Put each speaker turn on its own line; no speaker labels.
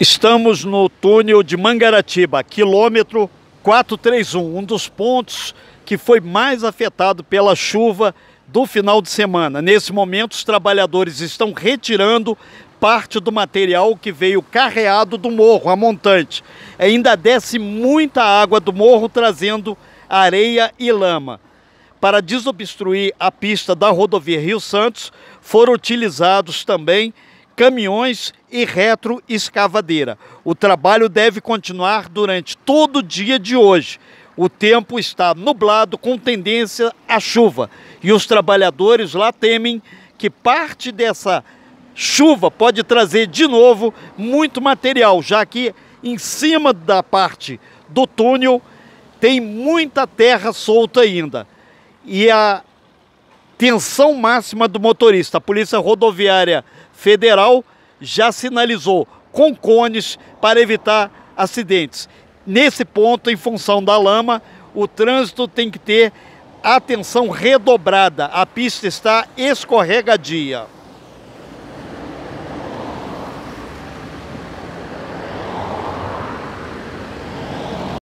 Estamos no túnel de Mangaratiba, quilômetro 431, um dos pontos que foi mais afetado pela chuva do final de semana. Nesse momento, os trabalhadores estão retirando parte do material que veio carreado do morro, a montante. Ainda desce muita água do morro, trazendo areia e lama. Para desobstruir a pista da rodovia Rio Santos, foram utilizados também caminhões e retroescavadeira. O trabalho deve continuar durante todo o dia de hoje. O tempo está nublado com tendência à chuva e os trabalhadores lá temem que parte dessa chuva pode trazer de novo muito material, já que em cima da parte do túnel tem muita terra solta ainda. E a Tensão máxima do motorista. A Polícia Rodoviária Federal já sinalizou com cones para evitar acidentes. Nesse ponto, em função da lama, o trânsito tem que ter atenção redobrada. A pista está escorregadia.